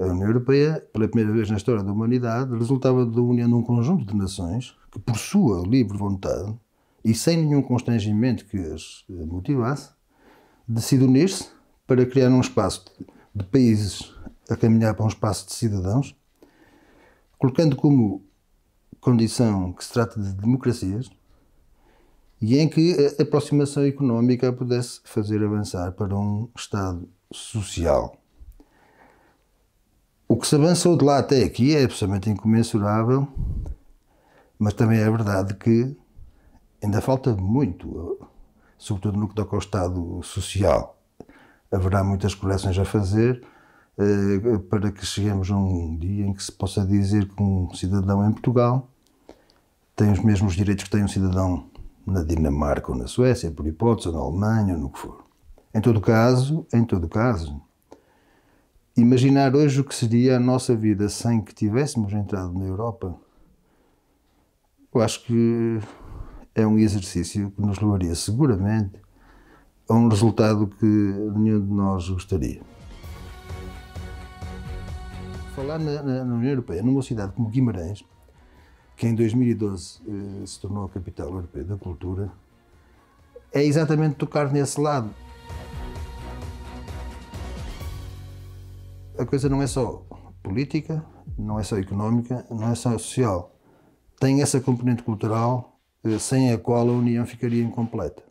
A União Europeia, pela primeira vez na história da humanidade, resultava da união de um conjunto de nações que, por sua livre vontade e sem nenhum constrangimento que as eh, motivasse, decide unir-se para criar um espaço de países a caminhar para um espaço de cidadãos, colocando como condição que se trata de democracias e em que a aproximação económica pudesse fazer avançar para um Estado social que se avançou de lá até aqui é absolutamente incomensurável, mas também é verdade que ainda falta muito, sobretudo no que toca ao Estado Social. Haverá muitas correções a fazer eh, para que cheguemos a um dia em que se possa dizer que um cidadão em Portugal tem os mesmos direitos que tem um cidadão na Dinamarca ou na Suécia, por hipótese, ou na Alemanha, ou no que for. Em todo caso, em todo caso, Imaginar hoje o que seria a nossa vida sem que tivéssemos entrado na Europa, eu acho que é um exercício que nos levaria seguramente a um resultado que nenhum de nós gostaria. Falar na, na, na União Europeia, numa cidade como Guimarães, que em 2012 eh, se tornou a capital europeia da cultura, é exatamente tocar nesse lado. a coisa não é só política, não é só económica, não é só social. Tem essa componente cultural eh, sem a qual a União ficaria incompleta.